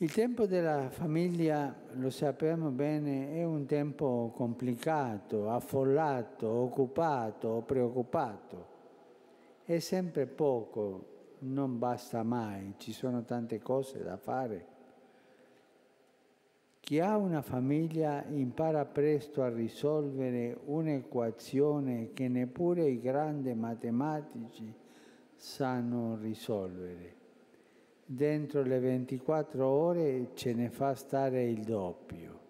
Il tempo della famiglia, lo sappiamo bene, è un tempo complicato, affollato, occupato, preoccupato. È sempre poco, non basta mai, ci sono tante cose da fare. Chi ha una famiglia impara presto a risolvere un'equazione che neppure i grandi matematici sanno risolvere dentro le 24 ore ce ne fa stare il doppio.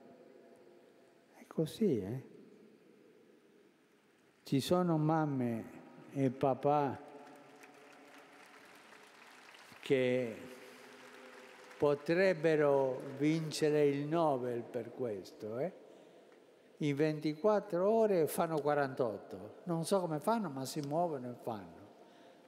È così, eh? Ci sono mamme e papà che potrebbero vincere il Nobel per questo, eh? In 24 ore fanno 48. Non so come fanno, ma si muovono e fanno.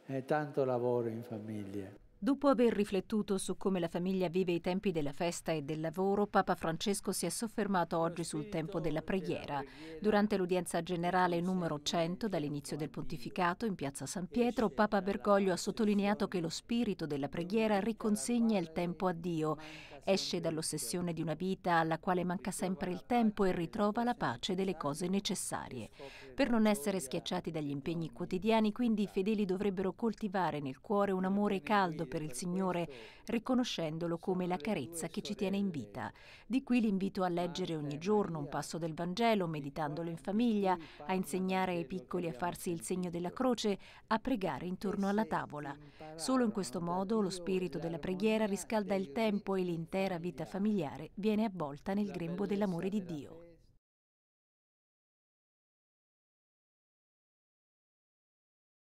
È tanto lavoro in famiglia. Dopo aver riflettuto su come la famiglia vive i tempi della festa e del lavoro, Papa Francesco si è soffermato oggi sul tempo della preghiera. Durante l'udienza generale numero 100 dall'inizio del pontificato in piazza San Pietro, Papa Bergoglio ha sottolineato che lo spirito della preghiera riconsegna il tempo a Dio, esce dall'ossessione di una vita alla quale manca sempre il tempo e ritrova la pace delle cose necessarie. Per non essere schiacciati dagli impegni quotidiani, quindi i fedeli dovrebbero coltivare nel cuore un amore caldo per il Signore, riconoscendolo come la carezza che ci tiene in vita. Di qui l'invito a leggere ogni giorno un passo del Vangelo, meditandolo in famiglia, a insegnare ai piccoli a farsi il segno della croce, a pregare intorno alla tavola. Solo in questo modo lo spirito della preghiera riscalda il tempo e l'intera vita familiare viene avvolta nel grembo dell'amore di Dio.